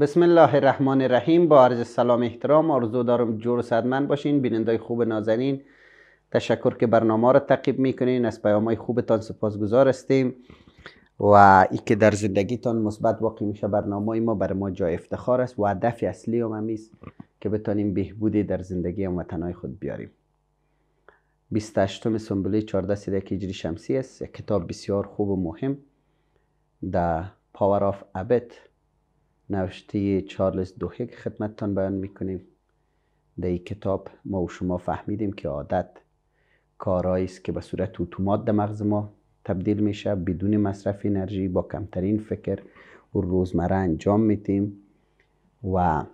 بسم الله الرحمن الرحیم با عرض سلام احترام آرزو دارم جور صدمند باشین بینندای خوب نازنین تشکر که برنامه را تقیب میکنین از پیام های خوبتان سپاسگذار هستیم و ای که در زندگیتان مثبت واقع میشه برنامه ما بر ما جای افتخار است و هدف اصلی هم است که بتانیم بهبودی در زندگی وطنهای خود بیاریم 28 سنبله 14 صدک هجری شمسی است کتاب بسیار خوب و مهم در پاور آف ابت نوشته چارلز دوهک که خدمتتان بیان میکنیم در این کتاب ما و شما فهمیدیم که عادت کارایی است که به صورت اتومات در مغز ما تبدیل میشه بدون مصرف انرژی با کمترین فکر و روزمره انجام میتیم و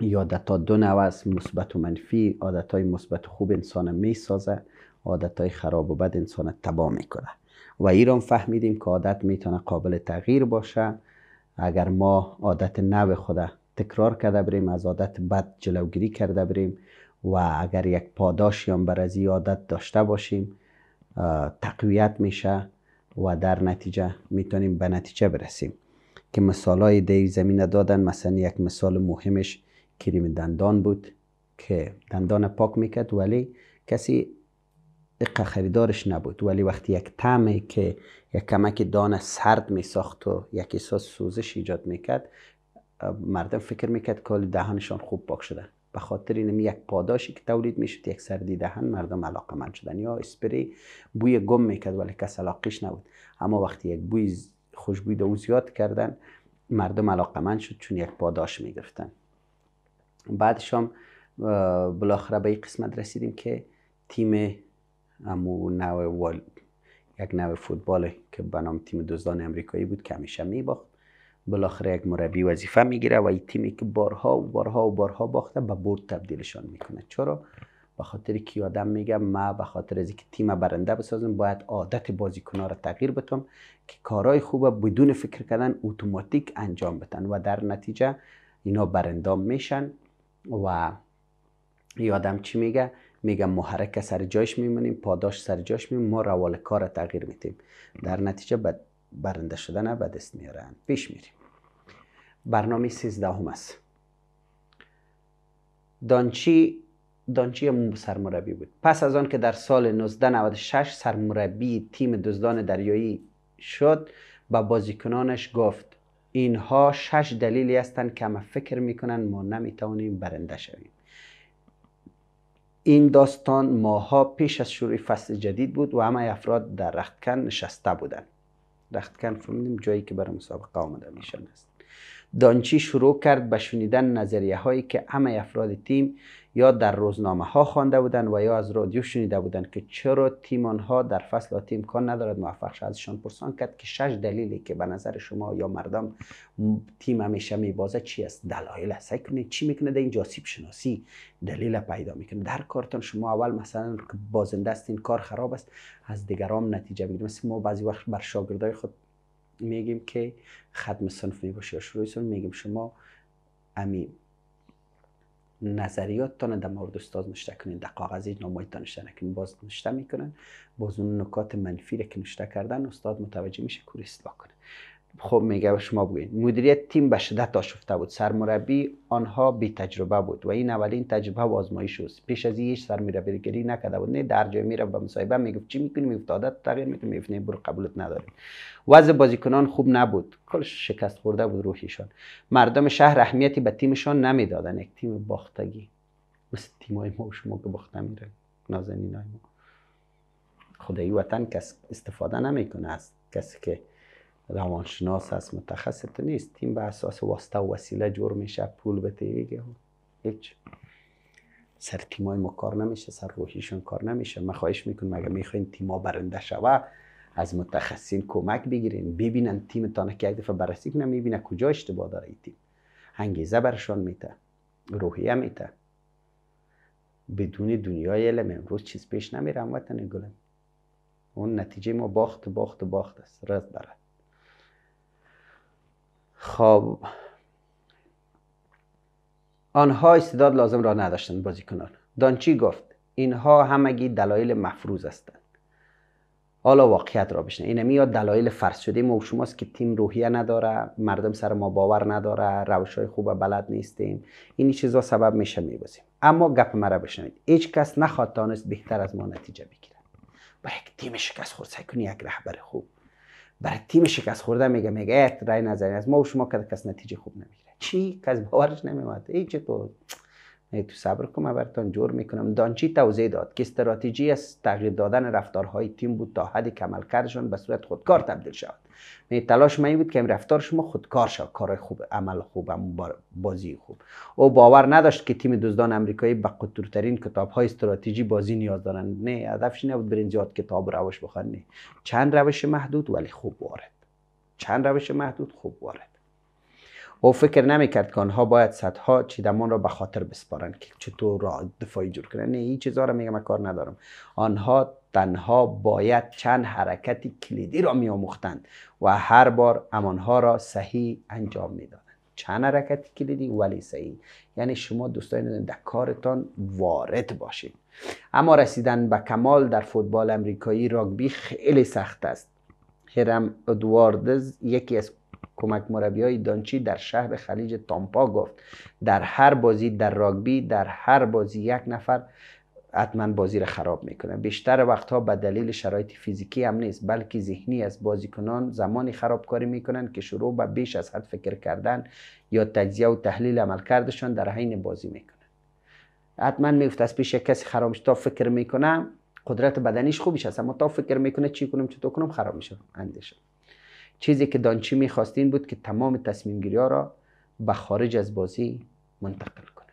یادت ها دو نوع از مثبت و منفی عادت های مثبت خوب انسان میسازه عادت های خراب و بد انسان تباه میکنه و ایران فهمیدیم که عادت میتونه قابل تغییر باشه اگر ما عادت نو خود تکرار کرده بریم از عادت بد جلوگیری کرده بریم و اگر یک پاداش هم بر از عادت داشته باشیم تقویت میشه و در نتیجه میتونیم به نتیجه برسیم که مثال های دی زمینه دادن مثلا یک مثال مهمش کریم دندان بود که دندان پاک میکرد ولی کسی خریدارش نبود ولی وقتی یک تمه که یک کمک دانه سرد می ساخت و یک احساس سوزش ایجاد میکرد مردم فکر میکرد که دهانشان خوب پاک شده به خاطر این یک پاداشی که تولید میشد یک سردی دهن مردم علاقه مند شدن یا اسپری بوی گم میکرد ولی کس علاقش نبود اما وقتی یک بوی خوشبوی دو زیاد کردن مردم علاقه مند شد چون یک پاداش گرفتن بعدش هم بالاخره به این قسمت رسیدیم که تیم امو نو یک نوع فوتبال که به نام تیم دزدان امریکایی بود که همیشه باخت بالاخره یک مربی وظیفه میگیره و این تیمی که بارها و بارها و بارها باخته به برد تبدیلشان میکنه چرا به خاطر که آدم میگه ما به خاطر از اینکه تیم برنده بسازم باید عادت بازیکن‌ها را تغییر بدم که کارهای خوبه بدون فکر کردن اتوماتیک انجام بدن و در نتیجه اینا برندام میشن و یادم چی میگه میگم محرکه سر جایش میمونیم پاداش سر جایش میمونیم ما روال کار تغییر میتیم در نتیجه برنده شدن به دست میارن پیش میریم برنامه 13 هم است دانچی دانچی سرمربی بود پس از آن که در سال 1996 سرمربی تیم دزدان دریایی شد به بازیکنانش گفت اینها شش دلیلی هستند که ما فکر میکنن ما نمیتوانیم برنده شویم این داستان ماها پیش از شروع فصل جدید بود و همه افراد در رختکن نشسته بودند رختکن فهمیدیم جایی که برای مسابقه آمده میشن است دانچی شروع کرد به شنیدن نظریه هایی که همه افراد تیم یا در روزنامه ها خوانده بودند و یا از رادیو شنیده بودند که چرا تیم ها در فصل آتی امکان ندارد موفق شد ازشان پرسان کرد که شش دلیلی که به نظر شما یا مردم تیم همیشه میبازه چی است دلایل است کنید چی میکنه در این جاسیب شناسی دلیل پیدا میکنه در کارتان شما اول مثلا بازنده است این کار خراب است از دیگرام نتیجه میگیری مثل ما بعضی وقت بر شاگردای خود میگیم که ختم صنف میباشه یا شروع صنف میگیم شما امی نظریات تانه در مورد استاد نشته کنین در نامایی تان نشته نکنین باز نشته میکنن باز اون نکات منفی که نشته کردن استاد متوجه میشه کوریست کنه خب میگه شما بگوین مدیریت تیم به شدت آشفته بود سرمربی آنها بی تجربه بود و این اولین تجربه و آزمایش شد پیش از هیچ سرمربیگری نکرده بود نه در جای میره به مصاحبه میگفت چی میکنی میگفت عادت تغییر میکنی نه برو قبولت نداره وضع بازیکنان خوب نبود کل شکست خورده بود روحیشان مردم شهر رحمیتی به تیمشان نمیدادن یک تیم باختگی مثل تیمای ما و شما که باخت نازنینای ما خدای وطن کس استفاده نمیکنه از کسی که روانشناس هست متخصص نیست تیم به اساس واسطه و وسیله جور میشه پول بده هیچ سر تیمای ما کار نمیشه سر روحیشون کار نمیشه من خواهش میکنم اگه میخواین تیما برنده شوه از متخصصین کمک بگیرین ببینن تیمتان که یک دفعه بررسی کنن میبینه کجا اشتباه داره این تیم انگیزه برشان میته روحیه میته بدون دنیای علم امروز چیز پیش نمیره هموطن گلم اون نتیجه ما باخت باخت باخت است رد برد خب آنها استعداد لازم را نداشتند بازیکنان دانچی گفت اینها همگی دلایل مفروض هستند حالا واقعیت را بشنه اینه میاد دلایل فرض شده ما شماست که تیم روحیه نداره مردم سر ما باور نداره روش های خوب بلد نیستیم این چیزا سبب میشه میبازیم اما گپ مرا بشنوید هیچ کس نخواد تانست بهتر از ما نتیجه بگیره با یک تیم شکست خورسه کنی یک رهبر خوب برای تیم شکست خورده میگه میگه رای نظری از ما و شما که کس نتیجه خوب نمیگیره چی کس باورش نمیاد این چطور یعنی تو صبر کنم جور میکنم دانچی توضیح داد که استراتژی از تغییر دادن رفتارهای تیم بود تا حد عملکردشان به صورت خودکار تبدیل شود یعنی تلاش این بود که این رفتار شما خودکار شد کار خوب عمل خوب بازی خوب او باور نداشت که تیم دزدان آمریکایی به قطورترین کتاب های استراتژی بازی نیاز دارند نه هدفش نبود برین زیاد کتاب روش بخوان چند روش محدود ولی خوب وارد چند روش محدود خوب وارد او فکر نمیکرد که آنها باید صدها چیدمان را به خاطر بسپارند که چطور را دفاعی جور کنند نه این چیزها را میگم کار ندارم آنها تنها باید چند حرکت کلیدی را میآموختند و هر بار امانها را صحیح انجام میدادند چند حرکت کلیدی ولی صحیح یعنی شما دوستان در کارتان وارد باشید اما رسیدن به کمال در فوتبال امریکایی راگبی خیلی سخت است هرم ادواردز یکی از کمک های دانچی در شهر خلیج تامپا گفت در هر بازی در راگبی در هر بازی یک نفر حتما بازی را خراب میکنه بیشتر وقتها به دلیل شرایط فیزیکی هم نیست بلکه ذهنی از بازیکنان زمانی خرابکاری میکنن که شروع به بیش از حد فکر کردن یا تجزیه و تحلیل عملکردشان در حین بازی میکنن حتما میفت از پیش کسی خرابش تا فکر میکنم قدرت بدنیش خوبیش هست اما تا فکر میکنه چی کنم چطور کنم خراب میشه اندیشه چیزی که دانچی میخواست این بود که تمام تصمیم گیری را به خارج از بازی منتقل کنه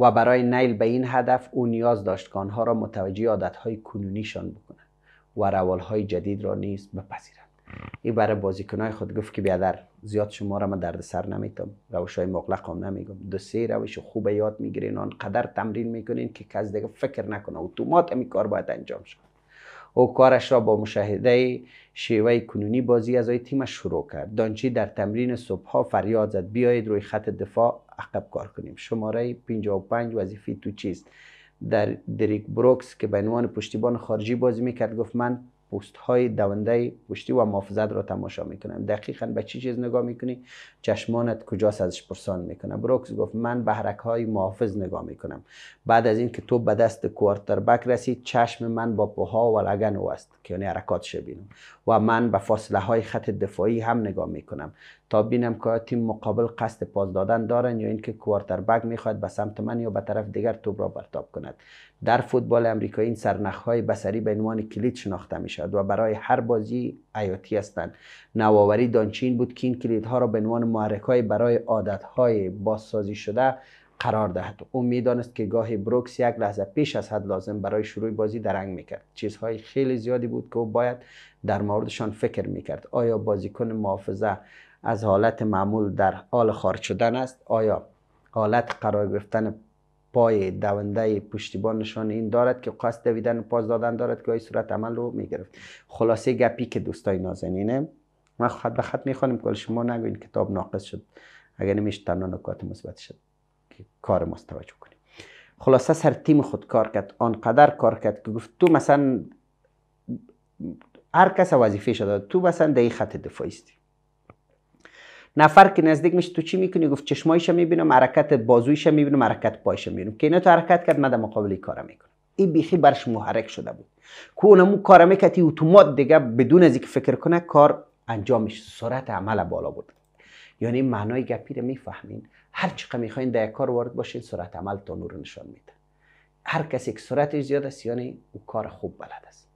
و برای نیل به این هدف او نیاز داشت که آنها را متوجه عادتهای کنونیشان بکنه و روالهای جدید را نیز بپذیرند این برای بازیکنهای خود گفت که بیادر زیاد شما را من درد سر نمیتم روش های مغلق هم نمیگم دو سه روش خوب یاد میگیرین آنقدر تمرین میکنین که کس دیگه فکر نکنه اوتومات کار باید انجام شد او کارش را با مشاهده شیوه کنونی بازی از تیمش شروع کرد دانچی در تمرین ها فریاد زد بیایید روی خط دفاع عقب کار کنیم شماره 55 وظیفه تو چیست در دریک بروکس که به عنوان پشتیبان خارجی بازی میکرد گفت من پوست های دونده پشتی و محافظت را تماشا میکنم دقیقا به چی چیز نگاه میکنی چشمانت کجاست ازش پرسان میکنه بروکس گفت من به حرک های محافظ نگاه میکنم بعد از اینکه تو به دست بک رسید چشم من با پوها و لگن است که یعنی حرکات بینم و من به فاصله های خط دفاعی هم نگاه میکنم تا بینم که تیم مقابل قصد پاس دادن دارن یا اینکه کوارتربک میخواد به سمت من یا به طرف دیگر توپ را برتاب کند در فوتبال امریکایی این سرنخهای بسری به عنوان کلید شناخته میشد و برای هر بازی حیاتی هستند نواوری دانچین بود که این کلیدها را به عنوان های برای های بازسازی شده قرار دهد او میدانست که گاهی بروکس یک لحظه پیش از حد لازم برای شروع بازی درنگ میکرد چیزهای خیلی زیادی بود که او باید در موردشان فکر میکرد آیا بازیکن محافظه از حالت معمول در حال خارج شدن است آیا حالت قرار گرفتن پای دونده پشتیبان نشان این دارد که قصد دویدن پاس دادن دارد که آی صورت عمل رو میگرفت خلاصه گپی که دوستای نازنینه ما خط به خط میخوانیم که شما نگوید کتاب ناقص شد اگر نمیشه تنها نکات مثبت شد که کار ماست توجه کنیم خلاصه سر تیم خود کار کرد آنقدر کار کرد که گفت تو مثلا هر کس وظیفه شده تو مثلا دهی خط دفاعی نفر که نزدیک میشه تو چی میکنی گفت چشمایش میبینم حرکت بازویش میبینم حرکت پایش میبینم که اینا تو حرکت کرد مد مقابل کار میکنه این بیخی برش محرک شده بود که اونم کار میکتی اتومات دیگه بدون از اینکه فکر کنه کار انجامش سرعت عمل بالا بود یعنی معنای گپی رو میفهمین هر چقدر میخواین در کار وارد باشین سرعت عمل تا نور نشان میده هر کسی که سرعتش زیاد است یعنی او کار خوب بلد است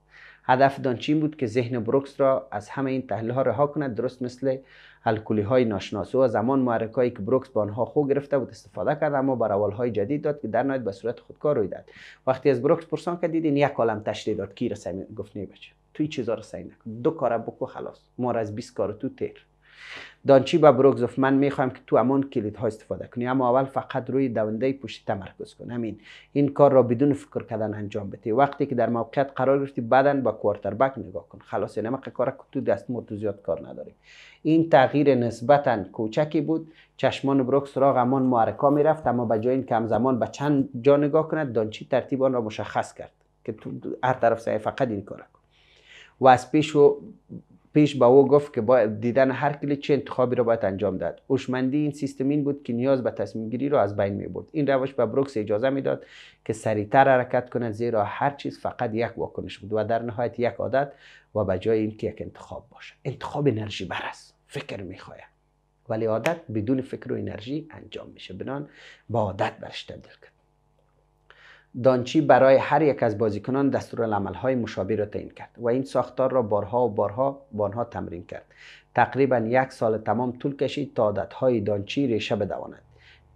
هدف دانچین بود که ذهن بروکس را از همه این تحلیل ها رها کند درست مثل الکلی های ناشناس و زمان معرکه که بروکس به آنها خو گرفته بود استفاده کرد اما بر های جدید داد که در نهایت به صورت خودکار روی داد وقتی از بروکس پرسان که دیدین یک کالم تشریح داد کی رسمی گفت نه بچه توی چیزا نکن دو کار بکو خلاص ما از 20 کار تو تیر دانچی و بروگزوف من میخوام که تو امان ها استفاده کنی اما اول فقط روی دونده پوشی تمرکز کن همین این کار را بدون فکر کردن انجام بده وقتی که در موقعیت قرار گرفتی بدن با کوارتر بک نگاه کن خلاص که کار تو دست مو زیاد کار نداری این تغییر نسبتا کوچکی بود چشمان بروکس را غمان معرکا میرفت اما به جای این کم زمان به چند جا نگاه کند دانچی ترتیب آن را مشخص کرد که تو هر طرف سعی فقط این کار و از پیش و پیش با او گفت که با دیدن هر کلی چه انتخابی را باید انجام داد اوشمندی این سیستم این بود که نیاز به تصمیم گیری را از بین می برد این روش به بروکس اجازه میداد که سریعتر حرکت کند زیرا هر چیز فقط یک واکنش بود و در نهایت یک عادت و به جای که یک انتخاب باشه انتخاب انرژی بر است فکر میخواهد ولی عادت بدون فکر و انرژی انجام میشه بنان با عادت برش تبدیل کرد دانچی برای هر یک از بازیکنان دستور های مشابه را تعیین کرد و این ساختار را بارها و بارها با آنها تمرین کرد تقریبا یک سال تمام طول کشید تا عادتهای دانچی ریشه بدواند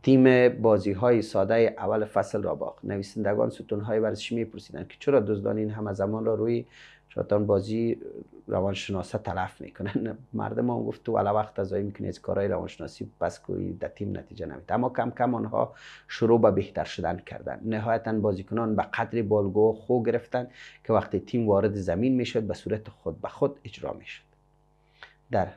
تیم بازی های ساده اول فصل را باخت نویسندگان ستون های ورزشی پرسیدند که چرا دزدان این همه زمان را روی شاید بازی روانشناسا تلف میکنن مرد ما گفت تو علا وقت این میکنی از کارهای روانشناسی بس کوی در تیم نتیجه نمیت اما کم کم آنها شروع به بهتر شدن کردن نهایتا بازیکنان به قدر بالگو خو گرفتن که وقتی تیم وارد زمین میشد به صورت خود به خود اجرا میشد در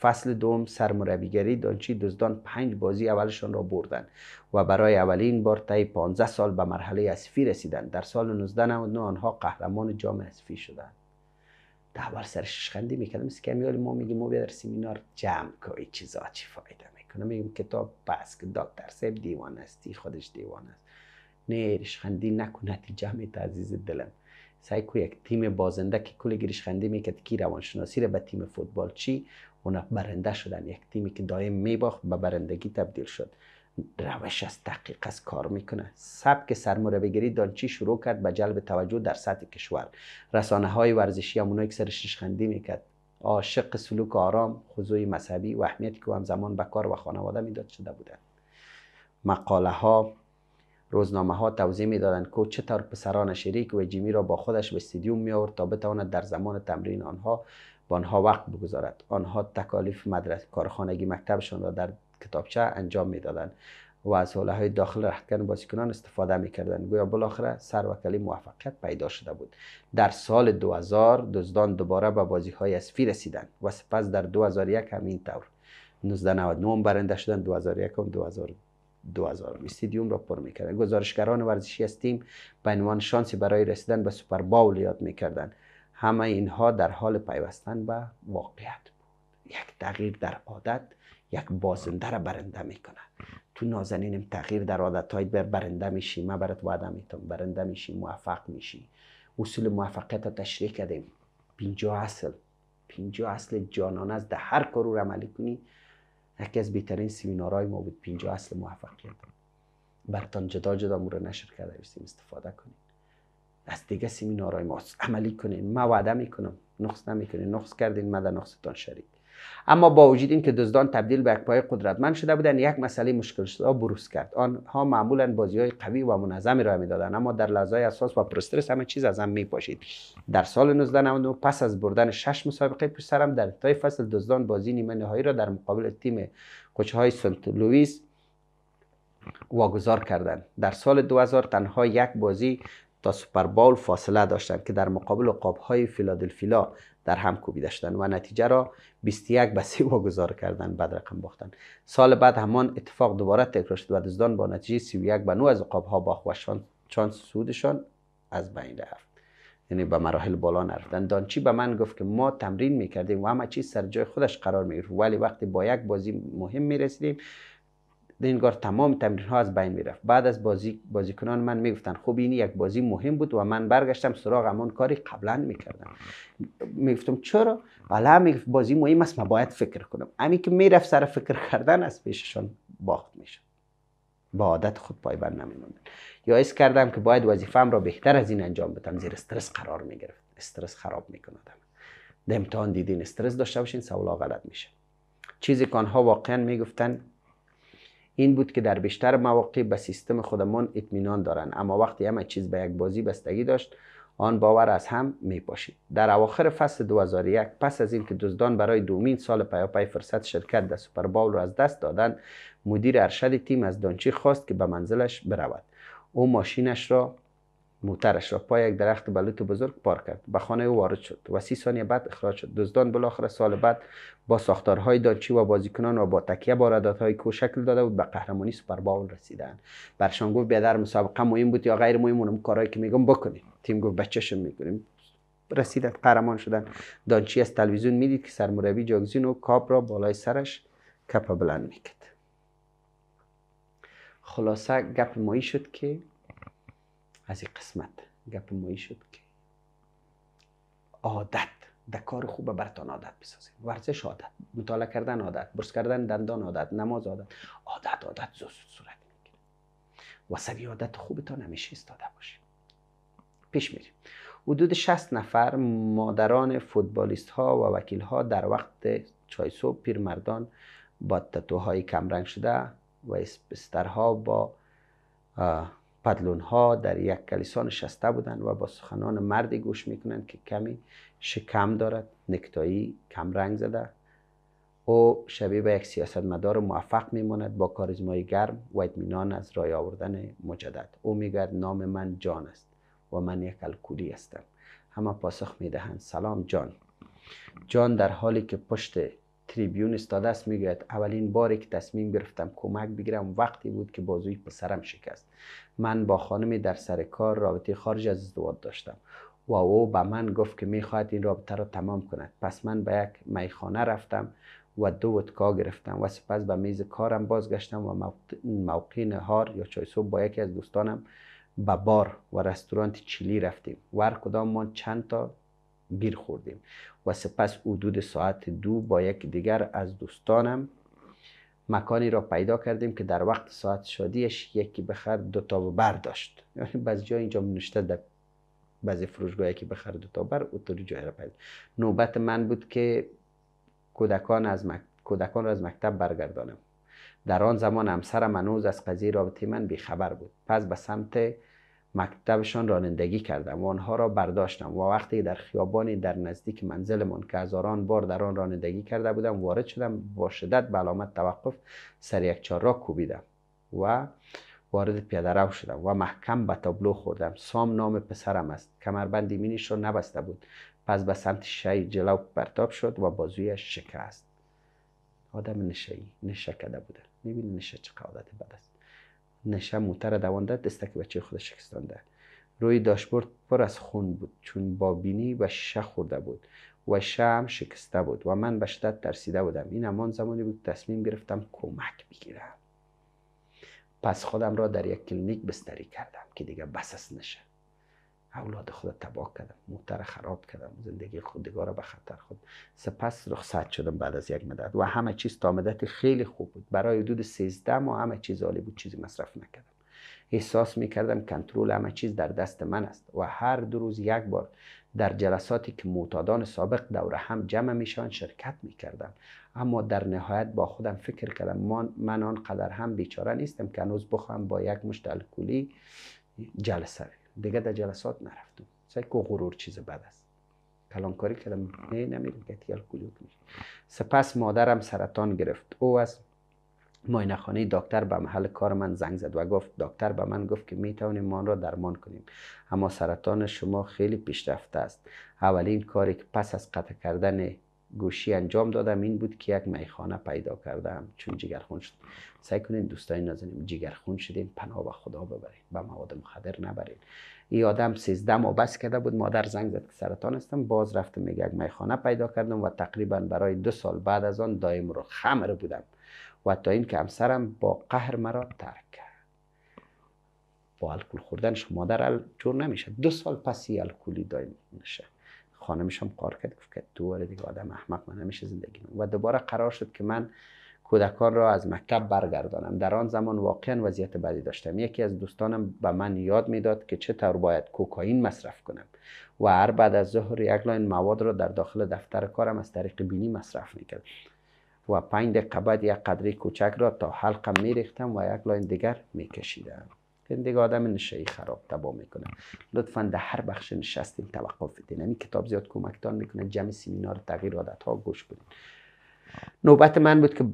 فصل دوم سرمربیگری دانچی دزدان پنج بازی اولشان را بردند و برای اولین بار طی 15 سال به مرحله اسفی رسیدند در سال 1999 آنها قهرمان جام اسفی شدند ده بار سرش خندی میکردم از کمیال ما میگیم ما در سمینار جمع کنی چیزا چی فایده میکنه میگم کتاب بس که دکتر سیب دیوان هستی خودش دیوان است نه ریشخندی نکن نتیجه میت عزیز دلم سعی کو یک تیم بازنده که کل می میکرد کی روانشناسی را رو به تیم فوتبال چی اونا برنده شدن یک تیمی که دائم میباخت به برندگی تبدیل شد روش از تحقیق از کار میکنه سبک بگیری دانچی شروع کرد به جلب توجه در سطح کشور رسانه های ورزشی هم اونایی که سرش خندی میکرد عاشق سلوک آرام خضوع مذهبی و اهمیتی که زمان به کار و خانواده میداد شده بودند مقاله ها روزنامه ها توضیح میدادند که چطور پسران شریک و جیمی را با خودش به استادیوم می آورد تا بتواند در زمان تمرین آنها با آنها وقت بگذارد آنها تکالیف مدرسه کارخانگی مکتبشان را در کتابچه انجام میدادن و از حوله های داخل رختکن بازیکنان استفاده میکردند گویا بالاخره سر و کلی موفقیت پیدا شده بود در سال 2000 دزدان دوباره به بازی های اسفی رسیدند و سپس در 2001 همین طور 1999 برنده شدن 2001 هم 2000 2000 استادیوم را پر میکردن گزارشگران ورزشی از تیم به عنوان شانسی برای رسیدن به سوپر باول یاد میکردند همه اینها در حال پیوستن به واقعیت بود یک تغییر در عادت یک بازنده را برنده میکنه تو نازنینم تغییر در عادتهایت بر برنده میشی ما برات وعده میتم برنده میشی موفق میشی اصول موفقیت را تشریح کردیم پینجا اصل پینجا اصل جانانه است در هر کار عملی کنی یکی از بهترین سمینارهای ما بود پینجا اصل موفقیت برتان جدا جدا مورا نشر کرده بستیم استفاده کنیم از دیگه سمینارهای ما عملی کنین ما وعده میکنم نقص نمیکنین نقص کردین ما در نقصتان شریک اما با وجود اینکه دزدان تبدیل به یک پای قدرتمند شده بودند یک مسئله مشکل بروز کرد آنها معمولا بازی های قوی و منظمی را دادند، اما در لحظه اساس و پرسترس همه چیز از هم میپاشید در سال 1999 پس از بردن شش مسابقه پیش سرم در تای فصل دزدان بازی نیمه نهایی را در مقابل تیم کوچه های سنت لوئیس واگذار کردند در سال 2000 تنها یک بازی تا سوپر باول فاصله داشتند که در مقابل قاب های فیلادلفیا در هم کوبیده داشتن و نتیجه را 21 به 3 واگذار کردند بعد رقم باختن سال بعد همان اتفاق دوباره تکرار شد و دزدان با نتیجه 31 به 9 از قاب ها باخت و چانس سودشان از بین رفت یعنی به مراحل بالا نرفتن دانچی به من گفت که ما تمرین میکردیم و همه چیز سر جای خودش قرار میگرفت ولی وقتی با یک بازی مهم میرسیدیم این کار تمام تمرین ها از بین می رفت بعد از بازی بازیکنان من می میگفتن خب این یک بازی مهم بود و من برگشتم سراغ همان کاری قبلا می گفتم چرا بله، می میگفت بازی مهم است من باید فکر کنم همین که می میرفت سر فکر کردن از پیششان باخت می شد با عادت خود پایبند نمیموندن یا اس کردم که باید وظیفه‌ام را بهتر از این انجام بدم زیر استرس قرار می گرفت استرس خراب می ده امتحان دیدین استرس داشته باشین سوالا غلط میشه چیزی که آنها واقعا میگفتن این بود که در بیشتر مواقع به سیستم خودمان اطمینان دارن، اما وقتی همه چیز به یک بازی بستگی داشت آن باور از هم می پاشید در اواخر فصل 2001 پس از اینکه دزدان برای دومین سال پیاپی فرصت شرکت در سوپر باول را از دست دادند مدیر ارشد تیم از دانچی خواست که به منزلش برود او ماشینش را موترش را پای یک درخت بلوط بزرگ پارک کرد به خانه او وارد شد و سی ثانیه بعد اخراج شد دزدان بالاخره سال بعد با ساختارهای دانچی و بازیکنان و با تکیه با های کو شکل داده بود به قهرمانی سوپر باول رسیدن برشان گفت در مسابقه مهم بود یا غیر مهم اونم کارهایی که میگم بکنیم تیم گفت شن میکنیم رسیدن قهرمان شدن دانچی از تلویزیون میدید که سرمربی و کاپ را بالای سرش کپ بلند میکرد خلاصه گپ مایی شد که از این قسمت گپ مایی شد که عادت در کار خوب برتان عادت بسازید ورزش عادت مطالعه کردن عادت برس کردن دندان عادت نماز عادت عادت عادت زود صورت میگیره و سری عادت خوبتان همیشه استاده باشه پیش میریم حدود 60 نفر مادران فوتبالیست ها و وکیل ها در وقت چای صبح پیرمردان با تتوهای کمرنگ شده و اسپسترها با پدلون ها در یک کلیسا نشسته بودند و با سخنان مردی گوش میکنند که کمی شکم دارد نکتایی کم رنگ زده او شبیه به یک سیاستمدار موفق میماند با کاریزمای گرم و اطمینان از رای آوردن مجدد او میگوید نام من جان است و من یک الکولی هستم همه پاسخ میدهند سلام جان جان در حالی که پشت تریبیون استاده است میگوید اولین باری که تصمیم گرفتم کمک بگیرم وقتی بود که بازوی پسرم شکست من با خانمی در سر کار رابطه خارج از ازدواج داشتم و او به من گفت که میخواهد این رابطه را تمام کند پس من به یک میخانه رفتم و دو ودکا گرفتم و سپس به میز کارم بازگشتم و موقع نهار یا چای صبح با یکی از دوستانم به بار و رستوران چیلی رفتیم و هر کدام ما چند تا گیر خوردیم و سپس حدود ساعت دو با یک دیگر از دوستانم مکانی را پیدا کردیم که در وقت ساعت شادیش یکی بخر دو تا بر داشت یعنی بعض جای اینجا نشته در بعضی فروشگاه که بخر دو تا بر جای را پیدا نوبت من بود که کودکان از کودکان را از مکتب برگردانم در آن زمان همسرم منوز از قضیه رابطه من بیخبر بود پس به سمت مکتبشان رانندگی کردم و آنها را برداشتم و وقتی در خیابانی در نزدیک منزلمان که هزاران بار در آن رانندگی کرده بودم وارد شدم با شدت به علامت توقف سر یک را کوبیدم و وارد پیاده رو شدم و محکم به تابلو خوردم سام نام پسرم است کمربندی مینیش را نبسته بود پس به سمت شی جلو پرتاب شد و بازویش شکست آدم نشایی نشه کده بوده میبینی نشه چه بد است نشه موتر دوانده دستک بچه خود شکستانده روی داشبورد پر از خون بود چون بابینی و شه خورده بود و شه هم شکسته بود و من به شدت ترسیده بودم این همان زمانی بود تصمیم گرفتم کمک بگیرم پس خودم را در یک کلینیک بستری کردم که دیگه بسس نشه اولاد خود تباه کردم موتر خراب کردم زندگی رو به خطر خود سپس رخصت شدم بعد از یک مدت و همه چیز تا مدت خیلی خوب بود برای حدود 13 ماه همه چیز عالی بود چیزی مصرف نکردم احساس می کردم کنترل همه چیز در دست من است و هر دو روز یک بار در جلساتی که معتادان سابق دوره هم جمع میشان شرکت می کردم اما در نهایت با خودم فکر کردم من آنقدر هم بیچاره نیستم که هنوز بخوام با یک مشت الکلی جلسه دیگه در جلسات نرفتم سعی کو غرور چیز بد است کاری کردم نه که میشه سپس مادرم سرطان گرفت او از ماینه خانه دکتر به محل کار من زنگ زد و گفت دکتر به من گفت که می توانیم ما را درمان کنیم اما سرطان شما خیلی پیشرفته است اولین کاری که پس از قطع کردن گوشی انجام دادم این بود که یک میخانه پیدا کردم چون جگرخون شد سعی کنین دوستای نازنین جگرخون شدین پناه به خدا ببرین به مواد مخدر نبرین این آدم 13 ماه بس کرده بود مادر زنگ زد که سرطان هستم باز رفتم یک میخانه پیدا کردم و تقریبا برای دو سال بعد از آن دایم رو خمر بودم و تا این که همسرم با قهر مرا ترک کرد با الکل خوردنش مادر جور نمیشه دو سال پسی الکلی دایم نشه. خانمش هم کار کرد گفت که تو دیگه آدم احمق من نمیشه زندگی و دوباره قرار شد که من کودکان را از مکتب برگردانم در آن زمان واقعا وضعیت بدی داشتم یکی از دوستانم به من یاد میداد که چطور باید کوکائین مصرف کنم و هر بعد از ظهر یک لاین مواد را در داخل دفتر کارم از طریق بینی مصرف میکردم و پنج دقیقه بعد یک قدری کوچک را تا حلقم میریختم و یک لاین دیگر میکشیدم این دیگه آدم نشه خراب تبا میکنه لطفا در هر بخش نشستین توقف بدین این یعنی کتاب زیاد کمکتان میکنه جمع سیمینار تغییر عادت ها گوش بدین نوبت من بود که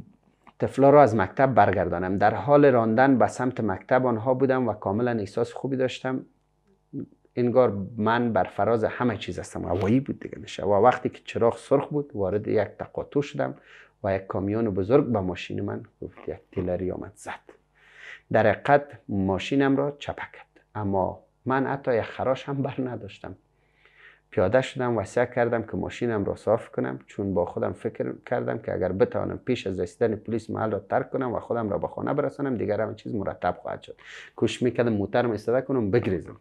تفلا را از مکتب برگردانم در حال راندن به سمت مکتب آنها بودم و کاملا احساس خوبی داشتم انگار من بر فراز همه چیز هستم هوایی بود دیگه میشه و وقتی که چراغ سرخ بود وارد یک تقاطع شدم و یک کامیون بزرگ به ماشین من گفت یک تیلری آمد زد در حقیقت ماشینم را چپکت، اما من حتی یک خراش هم بر نداشتم پیاده شدم و سعی کردم که ماشینم را صاف کنم چون با خودم فکر کردم که اگر بتوانم پیش از رسیدن پلیس محل را ترک کنم و خودم را به خانه برسانم دیگر همه چیز مرتب خواهد شد کوشش میکردم موترم استفاده کنم بگریزم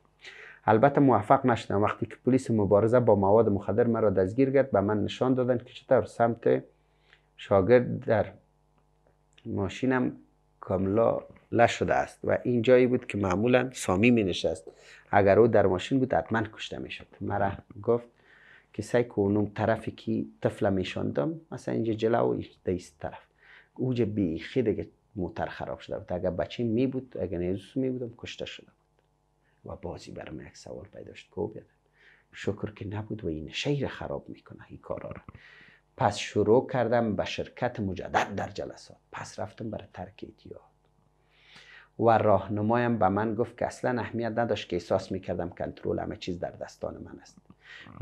البته موفق نشدم وقتی که پلیس مبارزه با مواد مخدر مرا دستگیر کرد به من نشان دادند که چطور سمت شاگرد در ماشینم کاملا نشده است و این جایی بود که معمولا سامی می نشست اگر او در ماشین بود حتما کشته می شد مرا گفت که سعی کنم طرفی که طفل شندم مثلا اینجا جلو دیست طرف اوج بیخی دیگه موتر خراب شده بود اگر بچه می بود اگر نیزوس می بودم کشته شده بود و بازی برام یک سوال پیدا شد شکر که نبود و این شیر خراب میکنه این کارا را پس شروع کردم به شرکت مجدد در جلسات پس رفتم برای ترک ایتیار و راهنمایم به من گفت که اصلا اهمیت نداشت که احساس میکردم کنترل همه چیز در دستان من است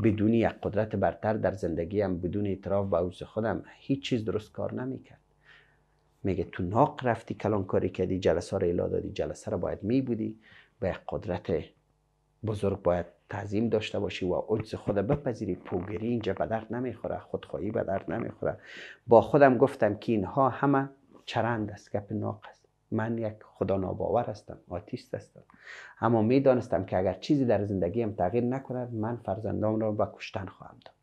بدون یک قدرت برتر در زندگیم بدون اعتراف به عوض خودم هیچ چیز درست کار نمیکرد میگه تو ناق رفتی کلان کاری کردی جلسه رو ایلا دادی جلسه را باید میبودی به یک قدرت بزرگ باید تعظیم داشته باشی و عجز خود بپذیری پوگری اینجا به درد نمیخوره خودخواهی به درد نمیخوره با خودم گفتم که اینها همه چرند است گپ ناق من یک خدا ناباور هستم آتیست هستم اما میدانستم که اگر چیزی در زندگیم تغییر نکند من فرزندام را به کشتن خواهم داد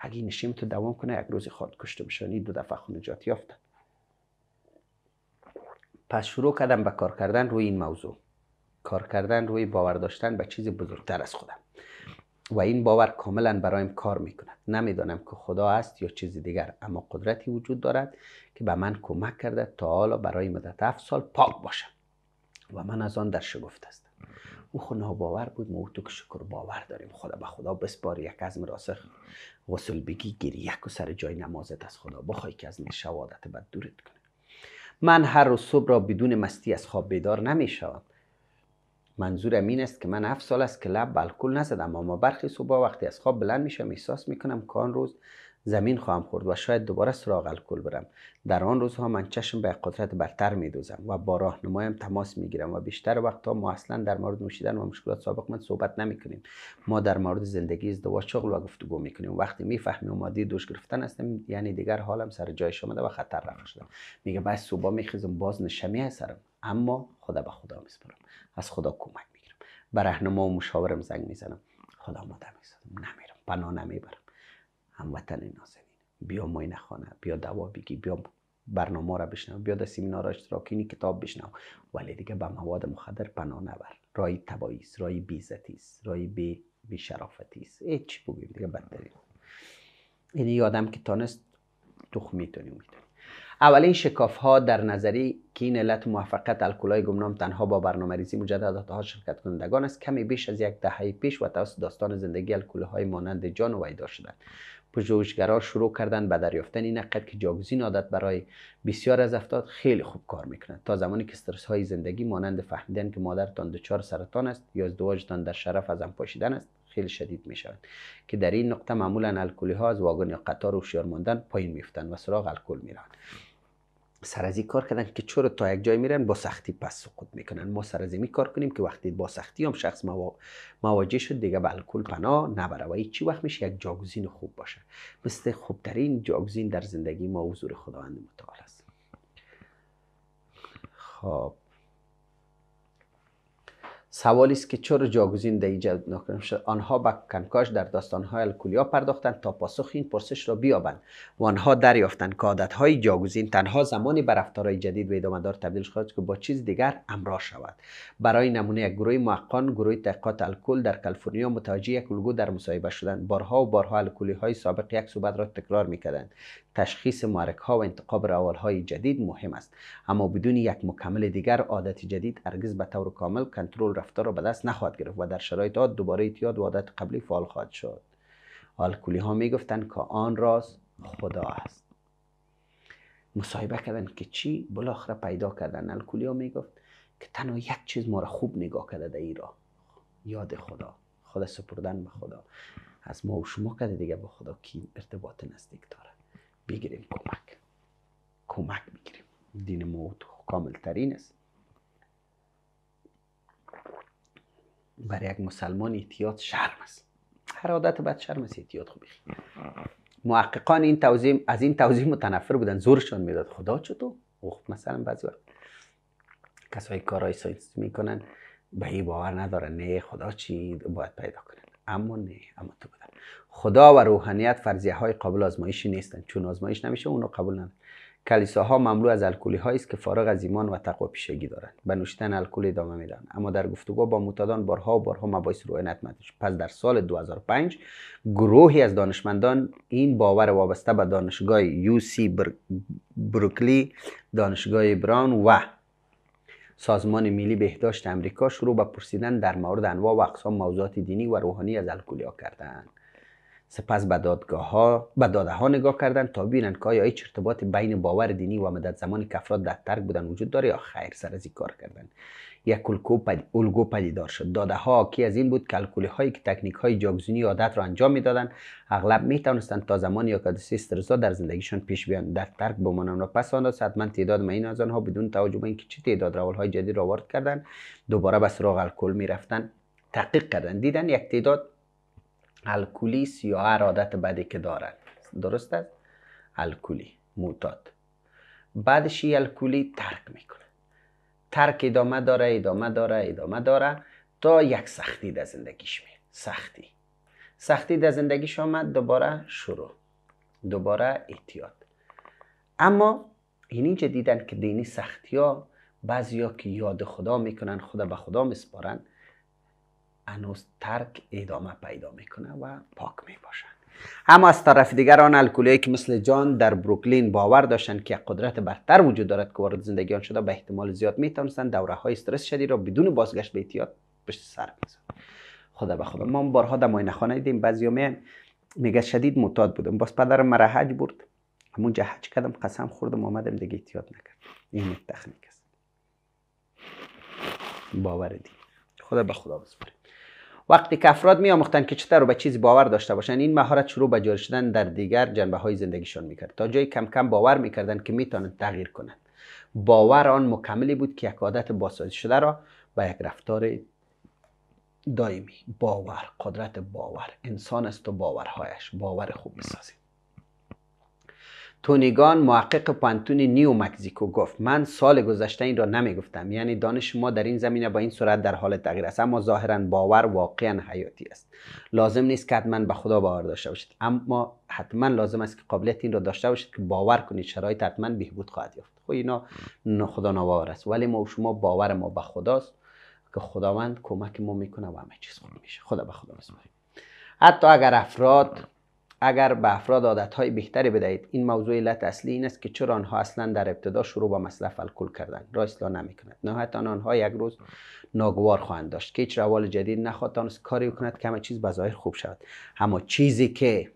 اگه نشیم تو دوام کنه یک روزی خود کشته بشن دو دفعه خود نجات یافتن پس شروع کردم به کار کردن روی این موضوع کار کردن روی باور داشتن به چیزی بزرگتر از خودم و این باور کاملا برایم کار میکند نمیدانم که خدا است یا چیز دیگر اما قدرتی وجود دارد که به من کمک کرده تا حالا برای مدت هفت سال پاک باشم و من از آن در شگفت هستم او خونه باور بود ما او تو که شکر باور داریم خدا به خدا بسپار یک از راسخ غسل بگی گیری یک و سر جای نمازت از خدا بخوای که از نشوادت بد دورت کنه من هر روز صبح را بدون مستی از خواب بیدار نمیشوم. منظورم این است که من هفت سال است که الکل نزدم اما برخی صبح وقتی از خواب بلند میشم احساس میکنم که آن روز زمین خواهم خورد و شاید دوباره سراغ الکل برم در آن روزها من چشم به قدرت برتر میدوزم و با راهنمایم تماس میگیرم و بیشتر وقتها ما اصلا در مورد نوشیدن و مشکلات سابق من صحبت نمیکنیم ما در مورد زندگی ازدواج شغل و گفتگو میکنیم وقتی میفهمیم مادی دوش گرفتن هستم یعنی دیگر حالم سر جایش آمده و خطر رفت شده میگه بعد صبح میخیزم باز نشمی سرم اما خدا به خدا میسپارم از خدا کمک میگیرم به رهنما و مشاورم زنگ میزنم خدا مادر میزنم نمیرم پناه نمیبرم هموطن نازنین بیا ماین خانه بیا دوا بگی بیا برنامه را بشنو بیا در سیمینار نی کتاب بشنو ولی دیگه به مواد مخدر پناه نبر رای تبایی رای بیزتی رای بی بی شرافتی است بگیم دیگه بدترین یعنی آدم که تانست تخمی میتونی اولین شکاف ها در نظری که این علت موفقیت الکلای گمنام تنها با برنامه ریزی مجددات ها شرکت کنندگان است کمی بیش از یک دهه پیش و توسط داستان زندگی الکل های مانند جان ویدار شدند پژوهشگرا شروع کردن به دریافتن این حقیقت که جاگزین عادت برای بسیار از افراد خیلی خوب کار میکنند تا زمانی که استرس های زندگی مانند فهمیدن که مادرتان دچار سرطان است یا ازدواجتان در شرف از هم پاشیدن است خیلی شدید می شود که در این نقطه معمولا الکلی ها از واگن یا قطار هوشیار ماندن پایین میفتند و سراغ الکل می سر از کار کردن که چرا تا یک جای میرن با سختی پس سقوط میکنن ما سر از کار کنیم که وقتی با سختی هم شخص مواجه شد دیگه به الکل پناه نبره و چی وقت میشه یک جاگزین خوب باشه مثل خوبترین جاگزین در زندگی ما حضور خداوند متعال است خب سوالی است که چرا جاگزین در آنها به کنکاش در داستانهای الکولیا پرداختند تا پاسخ این پرسش را بیابند و آنها دریافتند که عادتهای جاگزین تنها زمانی به رفتارهای جدید و ادامهدار تبدیل شد که با چیز دیگر همراه شود برای نمونه یک گروه محقان گروه تحقیقات الکل در کالیفرنیا متوجه یک الگو در مصاحبه شدند بارها و بارها الکلی های سابق یک صحبت را تکرار میکردند تشخیص معرک ها و انتقاب روال های جدید مهم است اما بدون یک مکمل دیگر عادت جدید هرگز به طور کامل کنترل رفتار را به دست نخواهد گرفت و در شرایط عاد دوباره اعتیاد و عادت قبلی فعال خواهد شد الکلی ها میگفتند که آن راز خدا است مصاحبه کردن که چی بالاخره پیدا کردن ها میگفت که تنها یک چیز ما را خوب نگاه کرده در ایران یاد خدا خدا سپردن به خدا از ما و شما دیگه به خدا کی ارتباط نزدیک داره بگیریم کمک کمک بگیریم دین موت کامل ترین است برای یک مسلمان احتیاط شرم است هر عادت بد شرم است احتیاط خوب محققان این توضیح از این توضیح متنفر بودن زورشان میداد خدا چطور خب مثلا بعضی وقت کسایی کارهای ساینس میکنن به این باور ندارن نه خدا چی باید پیدا کنن اما نه اما تو خدا و روحانیت فرضیه های قابل آزمایشی نیستند چون آزمایش نمیشه اونو قبول نند کلیساها مملو از الکلی هایی است که فارغ از ایمان و تقوا پیشگی دارند به نوشتن الکل ادامه میدن اما در گفتگو با معتادان بارها و بارها مباحث رو عنایت پس در سال 2005 گروهی از دانشمندان این باور وابسته به دانشگاه یو سی بروکلی دانشگاه بران و سازمان ملی بهداشت امریکا شروع به پرسیدن در مورد انواع و اقسام موضوعات دینی و روحانی از الکلی ها کردند سپس به دادگاه ها به داده ها نگاه کردند تا ببینند که آیا هیچ ارتباط بین باور دینی و مدت زمانی که افراد در ترک بودن وجود داره یا خیر سر از کار کردن یک الگو الگو پدیدار شد داده ها کی از این بود که هایی که تکنیک های جاگزونی عادت را انجام میدادند اغلب می تا زمانی یا کدسی در زندگیشان پیش بیان در ترک بمانند و پس آنها حتما تعداد معین از آنها بدون توجه به اینکه چه تعداد روال های جدید را وارد کردند دوباره به سراغ الکل کردند دیدن یک تعداد الکولیس یا هر عادت بدی که دارن درست است الکلی موتاد بعدش الکولی ترک میکنه ترک ادامه داره ادامه داره ادامه داره تا یک سختی در زندگیش میاد سختی سختی در زندگیش آمد دوباره شروع دوباره احتیاط اما اینجا دیدن که دینی سختی ها بعضی ها که یاد خدا میکنن خدا به خدا میسپارن هنوز ترک ادامه پیدا میکنه و پاک میباشند اما از طرف دیگر آن که مثل جان در بروکلین باور داشتن که قدرت برتر وجود دارد که وارد زندگی آن شده به احتمال زیاد میتونستند دوره های استرس شدید را بدون بازگشت به احتیاط پشت سر بگذارند خدا به خدا ما بارها در ماینه خانه دیدیم بعضی میگه شدید متاد بودم باز پدرم مرا حج برد همونجا حج کردم قسم خوردم آمدم دیگه احتیاط نکرد این تکنیک است باور دی خدا به خدا بسپاره وقتی که افراد می آموختن که چطور به چیزی باور داشته باشن این مهارت شروع به جاری شدن در دیگر جنبه های زندگیشان میکرد تا جایی کم کم باور میکردند که میتوانند تغییر کنند باور آن مکملی بود که یک عادت بازسازی شده را به یک رفتار دائمی باور قدرت باور انسان است و باورهایش باور خوب بسازید تونیگان محقق پانتون نیو مکزیکو گفت من سال گذشته این را گفتم یعنی دانش ما در این زمینه با این سرعت در حال تغییر است اما ظاهرا باور واقعا حیاتی است لازم نیست که حتما به خدا باور داشته باشید اما حتما لازم است که قابلیت این را داشته باشید که باور کنید شرایط حتما بهبود خواهد یافت خب اینا خدا ناباور است ولی ما و شما باور ما به خداست که خداوند کمک ما میکنه و همه چیز میشه خدا به خدا بسپاریم حتی اگر افراد اگر به افراد های بهتری بدهید این موضوع علت اصلی این است که چرا آنها اصلا در ابتدا شروع با مصرف الکل کردن را اصلاح نمیکند نهایتا آنها یک روز ناگوار خواهند داشت که هیچ روال جدید نخواهد تانست کاری کند که همه چیز به خوب شود اما چیزی که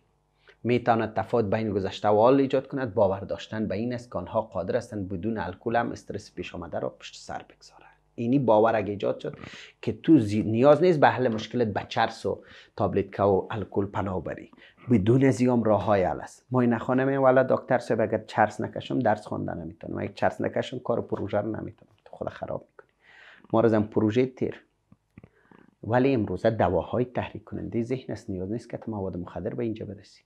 میتواند تفاوت بین گذشته و حال ایجاد کند باور داشتن به این است که آنها قادر هستند بدون الکل هم استرس پیش آمده را پشت سر بگذارند اینی باور اگه ایجاد شد که تو زی... نیاز نیست به حل مشکلت به و تابلت و الکل پناه بری بدون از هم راه های است ما این والا دکتر سه اگر چرس نکشم درس خونده نمیتونم اگر چرس نکشم کار پروژه رو نمیتونم تو خود خراب میکنی ما رازم پروژه تیر ولی امروزه دواهای تحریک کننده ذهن است نیاز نیست که تو مواد مخدر به اینجا برسی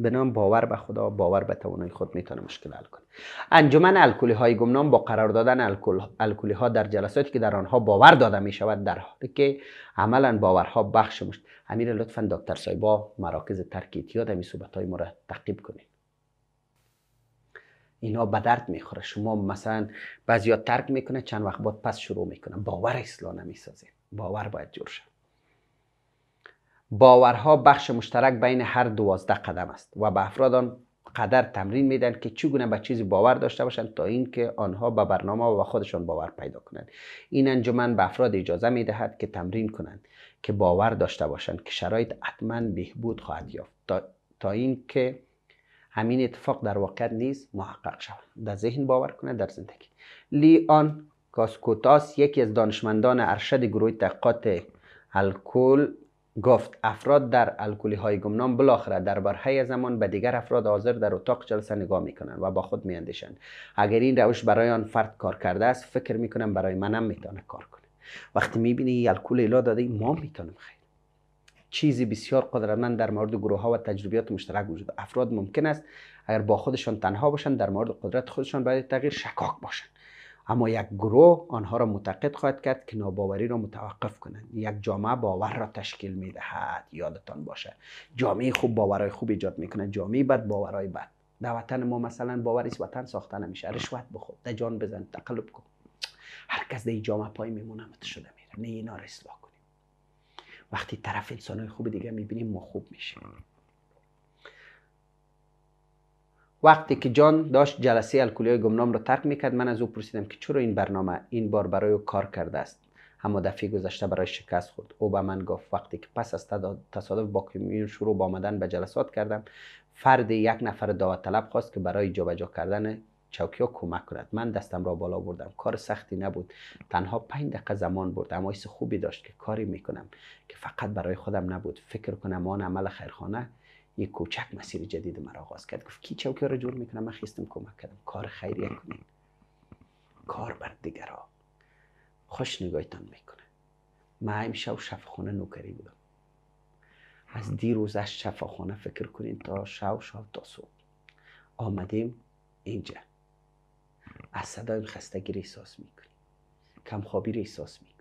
به نام باور به خدا باور به توانای خود میتونه مشکل حل کنه انجمن الکلی های گمنام با قرار دادن الکل... الکلی ها در جلساتی که در آنها باور داده می شود در حالی که عملا باورها بخش مشت امیر لطفا دکتر سایبا مراکز ترک اعتیاد همین صحبت های ما را تعقیب کنید اینا به درد میخوره شما مثلا بعضیا ترک میکنه چند وقت بعد پس شروع میکنه باور نمی نمیسازه باور باید جور شد باورها بخش مشترک بین هر دوازده قدم است و به افراد آن قدر تمرین میدن که چگونه به چیزی باور داشته باشند تا اینکه آنها به برنامه و خودشان باور پیدا کنند این انجمن به افراد اجازه میدهد که تمرین کنند که باور داشته باشند که شرایط حتما بهبود خواهد یافت تا, اینکه همین اتفاق در واقع نیز محقق شود در ذهن باور کنند در زندگی لی آن کاسکوتاس یکی از دانشمندان ارشد گروه دقات الکل گفت افراد در الکلی های گمنام بالاخره در برهه زمان به دیگر افراد حاضر در اتاق جلسه نگاه کنند و با خود میاندیشند اگر این روش برای آن فرد کار کرده است فکر میکنم برای منم میتونه کار کنه وقتی می میبینی الکل ایلا داده ما میتونم خیلی چیزی بسیار قدرتمند در مورد گروه ها و تجربیات مشترک وجود افراد ممکن است اگر با خودشان تنها باشند در مورد قدرت خودشان باید تغییر شکاک باشند اما یک گروه آنها را معتقد خواهد کرد که ناباوری را متوقف کنند یک جامعه باور را تشکیل میدهد یادتان باشه جامعه خوب باورهای خوب ایجاد میکنه جامعه بد باورهای بد در وطن ما مثلا باور است وطن ساخته نمیشه رشوت بخور ده جان بزن تقلب کن هر کس در جامعه پای میمونه شده میره نه اینا رسوا اصلاح کنیم وقتی طرف انسانهای خوب دیگه میبینیم ما خوب میشیم وقتی که جان داشت جلسه الکلی گمنام را ترک میکرد من از او پرسیدم که چرا این برنامه این بار برای او کار کرده است اما دفعه گذشته برای شکست خورد او به من گفت وقتی که پس از تصادف با کمیون شروع با آمدن به جلسات کردم فرد یک نفر دعوت طلب خواست که برای جابجا کردن چوکی ها کمک کند من دستم را بالا بردم کار سختی نبود تنها پنج دقیقه زمان برد اما خوبی داشت که کاری میکنم که فقط برای خودم نبود فکر کنم آن عمل خیرخانه یک کوچک مسیر جدید مرا آغاز کرد گفت کی چوکی را جور میکنم من خیستم کمک کردم کار خیریه خب. کنید کار بر ها خوش نگاهتان میکنه من شو شفخونه نوکری بودم از خب. دیروز از شفاخانه فکر کنین تا شو شو تا صبح آمدیم اینجا از صدای خستگی را احساس میکنیم کمخوابی را احساس میکنیم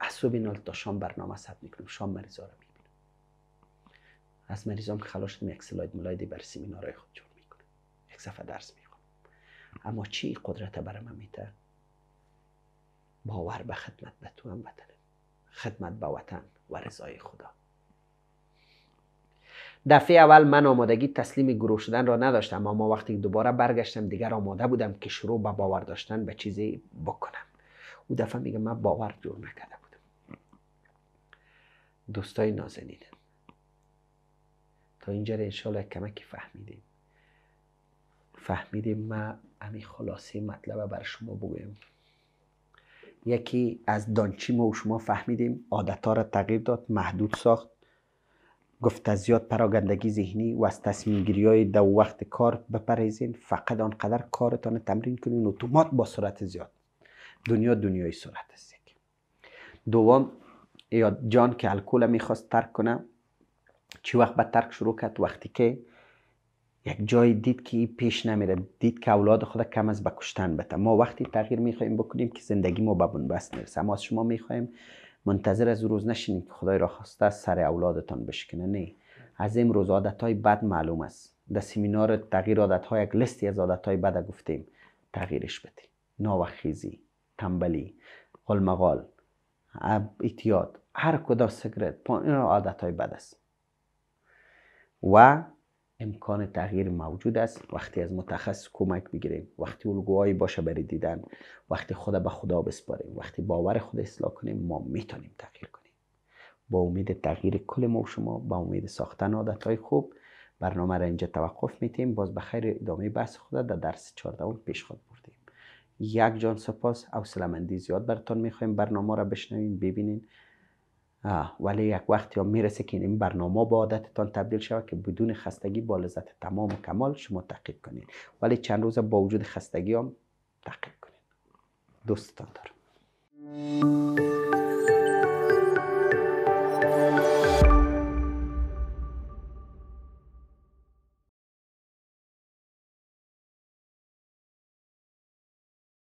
از صبح نال تا شام برنامه سب میکنیم شام مریضا از مریضام که خلاص شدم یک سلاید بر سیمینارهای خود جور میکنم یک صفحه درس میخونم اما چی قدرت بر من باور به خدمت به تو هم خدمت به وطن و رضای خدا دفعه اول من آمادگی تسلیم گروه شدن را نداشتم اما وقتی دوباره برگشتم دیگر آماده بودم که شروع به باور داشتن به چیزی بکنم او دفعه میگه من باور جور نکرده بودم دوستای نازنین تا اینجا رو انشالله کمکی فهمیدیم فهمیدیم ما امی خلاصه مطلب بر شما بگویم یکی از دانچی ما و شما فهمیدیم عادتها را تغییر داد محدود ساخت گفت از زیاد پراگندگی ذهنی و از تصمیم گیری های دو وقت کار بپریزین فقط آنقدر کارتان تمرین کنین اتومات با سرعت زیاد دنیا دنیای سرعت است دوم یا جان که الکل میخواست ترک کنه چی وقت به ترک شروع کرد وقتی که یک جای دید که این پیش نمیره دید که اولاد خود کم از بکشتن کشتن بته ما وقتی تغییر میخوایم بکنیم که زندگی ما به بنبست نرسه اما از شما میخوایم منتظر از روز نشینید که خدای را خواسته سر اولادتان بشکنه نه از امروز عادت های بد معلوم است در سیمینار تغییر عادت ها یک لستی از عادت های بد گفتیم تغییرش بده. ناوخیزی تنبلی قلمقال اتیاد، هر کدا سگرت این عادت های بد است و امکان تغییر موجود است وقتی از متخصص کمک بگیریم وقتی الگوهایی باشه برای دیدن وقتی خدا به خدا بسپاریم وقتی باور خود اصلاح کنیم ما میتونیم تغییر کنیم با امید تغییر کل ما و شما با امید ساختن های خوب برنامه را اینجا توقف میتیم باز به خیر ادامه بحث خدا در درس 14 پیش خود بردیم یک جان سپاس او زیاد براتون میخوایم برنامه را بشنوین ببینین ولی یک وقتی هم میرسه که این برنامه با عادتتان تبدیل شود که بدون خستگی با لذت تمام و کمال شما تقیب کنید ولی چند روز با وجود خستگی هم تقیب کنید دوستتان دارم